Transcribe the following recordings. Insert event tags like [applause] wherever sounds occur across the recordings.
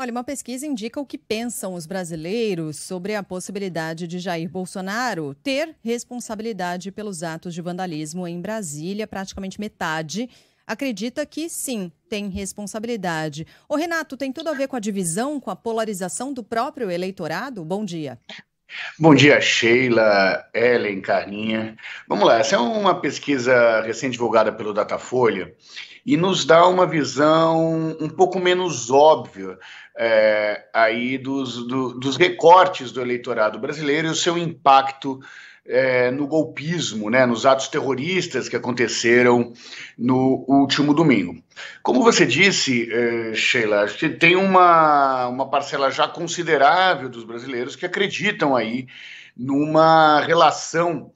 Olha, uma pesquisa indica o que pensam os brasileiros sobre a possibilidade de Jair Bolsonaro ter responsabilidade pelos atos de vandalismo em Brasília. Praticamente metade acredita que sim, tem responsabilidade. O Renato, tem tudo a ver com a divisão, com a polarização do próprio eleitorado? Bom dia. Bom dia, Sheila, Ellen, Carlinha. Vamos lá, essa é uma pesquisa recém divulgada pelo Datafolha e nos dá uma visão um pouco menos óbvia é, aí dos, do, dos recortes do eleitorado brasileiro e o seu impacto é, no golpismo, né, nos atos terroristas que aconteceram no último domingo. Como você disse, é, Sheila, a gente tem uma, uma parcela já considerável dos brasileiros que acreditam aí numa relação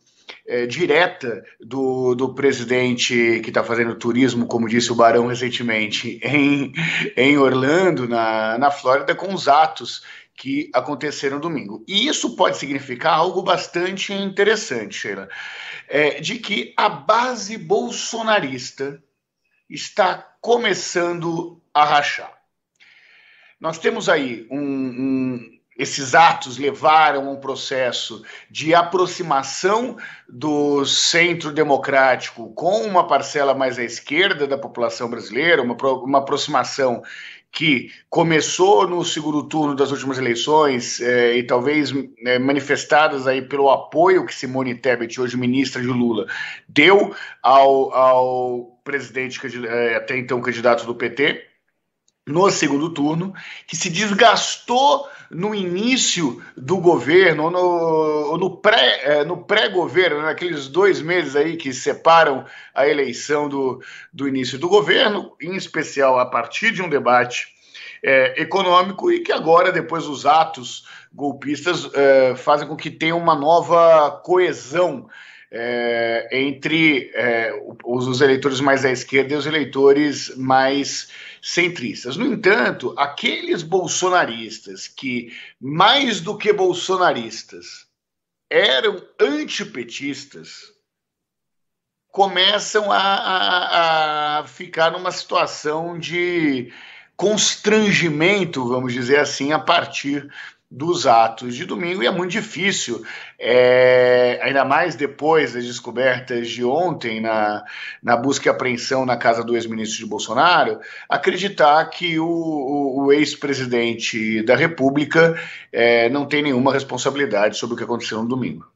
é, direta do, do presidente que está fazendo turismo, como disse o Barão recentemente, em, em Orlando, na, na Flórida, com os atos que aconteceram domingo. E isso pode significar algo bastante interessante, Sheila, é, de que a base bolsonarista está começando a rachar. Nós temos aí um, um esses atos levaram a um processo de aproximação do centro democrático com uma parcela mais à esquerda da população brasileira, uma, uma aproximação que começou no segundo turno das últimas eleições eh, e talvez né, manifestadas aí pelo apoio que Simone Tebet, hoje ministra de Lula, deu ao, ao presidente, eh, até então candidato do PT, no segundo turno, que se desgastou no início do governo, ou no, no pré, é, no pré-governo, naqueles né? dois meses aí que separam a eleição do, do início do governo, em especial a partir de um debate é, econômico e que agora, depois dos atos golpistas, é, fazem com que tenha uma nova coesão é, entre é, os eleitores mais à esquerda e os eleitores mais centristas. No entanto, aqueles bolsonaristas que, mais do que bolsonaristas, eram antipetistas, começam a, a, a ficar numa situação de constrangimento, vamos dizer assim, a partir dos atos de domingo e é muito difícil, é, ainda mais depois das descobertas de ontem na, na busca e apreensão na casa do ex-ministro de Bolsonaro, acreditar que o, o, o ex-presidente da República é, não tem nenhuma responsabilidade sobre o que aconteceu no domingo.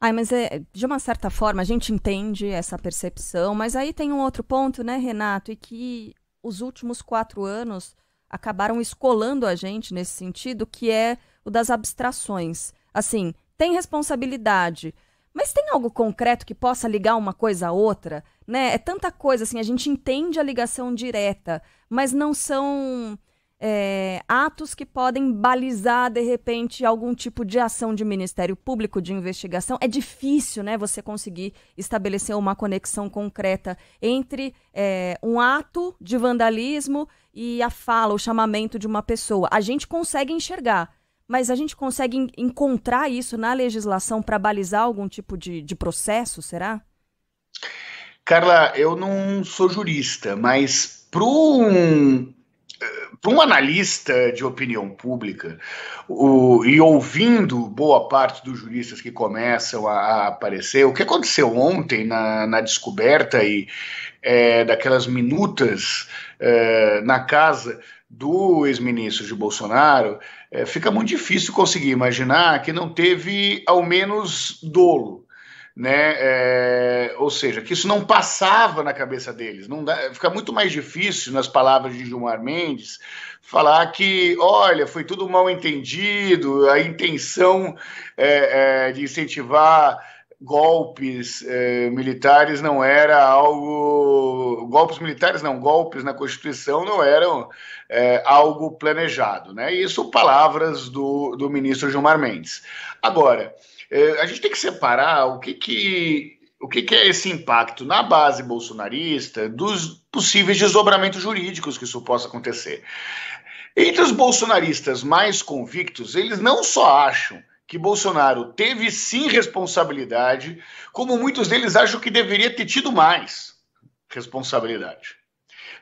Ai, mas é, de uma certa forma a gente entende essa percepção, mas aí tem um outro ponto, né, Renato, e que os últimos quatro anos acabaram escolando a gente nesse sentido, que é o das abstrações. Assim, tem responsabilidade, mas tem algo concreto que possa ligar uma coisa a outra? Né? É tanta coisa, assim, a gente entende a ligação direta, mas não são é, atos que podem balizar, de repente, algum tipo de ação de Ministério Público, de investigação. É difícil né, você conseguir estabelecer uma conexão concreta entre é, um ato de vandalismo e a fala, o chamamento de uma pessoa. A gente consegue enxergar, mas a gente consegue encontrar isso na legislação para balizar algum tipo de, de processo, será? Carla, eu não sou jurista, mas para um para um analista de opinião pública o, e ouvindo boa parte dos juristas que começam a, a aparecer, o que aconteceu ontem na, na descoberta e eh, é, daquelas minutas é, na casa do ex-ministro de Bolsonaro, é, fica muito difícil conseguir imaginar que não teve ao menos dolo. Né? É, ou seja, que isso não passava na cabeça deles. Não dá, fica muito mais difícil, nas palavras de Gilmar Mendes, falar que, olha, foi tudo mal entendido, a intenção é, é de incentivar golpes eh, militares não era algo golpes militares não golpes na Constituição não eram eh, algo planejado né isso palavras do, do ministro Gilmar Mendes agora eh, a gente tem que separar o que que o que, que é esse impacto na base bolsonarista dos possíveis desdobramentos jurídicos que isso possa acontecer entre os bolsonaristas mais convictos eles não só acham que Bolsonaro teve sim responsabilidade, como muitos deles acham que deveria ter tido mais responsabilidade.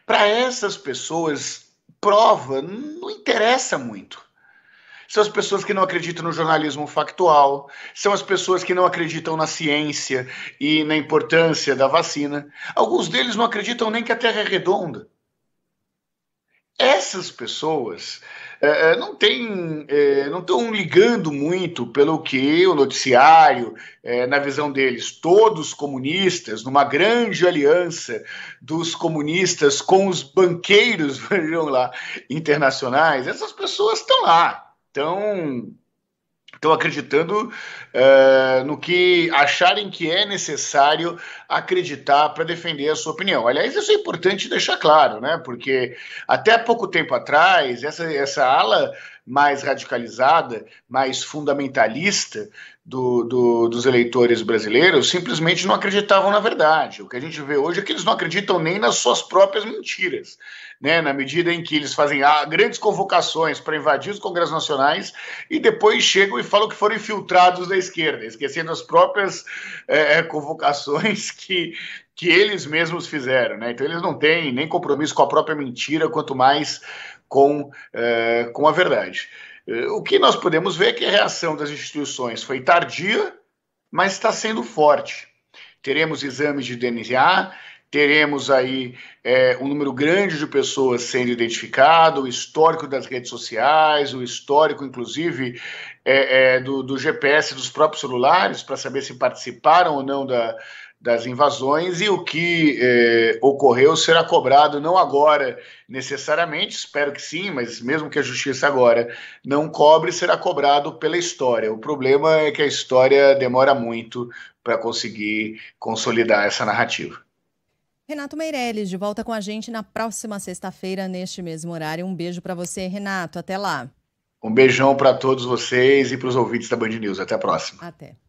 Para essas pessoas, prova não interessa muito. São as pessoas que não acreditam no jornalismo factual, são as pessoas que não acreditam na ciência e na importância da vacina. Alguns deles não acreditam nem que a Terra é redonda. Essas pessoas é, é, não tem, é, não estão ligando muito pelo que o noticiário, é, na visão deles, todos comunistas, numa grande aliança dos comunistas com os banqueiros, [laughs] vejam lá, internacionais, essas pessoas estão lá, estão estão acreditando uh, no que acharem que é necessário acreditar para defender a sua opinião. Aliás, isso é importante deixar claro, né? Porque até pouco tempo atrás, essa, essa ala mais radicalizada, mais fundamentalista, do, do, dos eleitores brasileiros simplesmente não acreditavam na verdade. O que a gente vê hoje é que eles não acreditam nem nas suas próprias mentiras, né? Na medida em que eles fazem ah, grandes convocações para invadir os congressos nacionais e depois chegam e falam que foram infiltrados da esquerda, esquecendo as próprias é, é convocações [laughs] que que eles mesmos fizeram, né? Então eles não têm nem compromisso com a própria mentira, quanto mais com, é, com a verdade. Eh, o que nós podemos ver é que a reação das instituições foi tardia, mas está sendo forte. Teremos exames de DNA, teremos aí é, um número grande de pessoas sendo identificado, o histórico das redes sociais, o histórico, inclusive, é, é, do, do, GPS dos próprios celulares, para saber se participaram ou não da, das invasões e o que eh, ocorreu será cobrado não agora necessariamente, espero que sim, mas mesmo que a justiça agora não cobre, será cobrado pela história. O problema é que a história demora muito para conseguir consolidar essa narrativa. Renato Meirelles, de volta com a gente na próxima sexta-feira, neste mesmo horário. Um beijo para você, Renato. Até lá. Um beijão para todos vocês e para os ouvintes da Band News. Até a próxima. Até.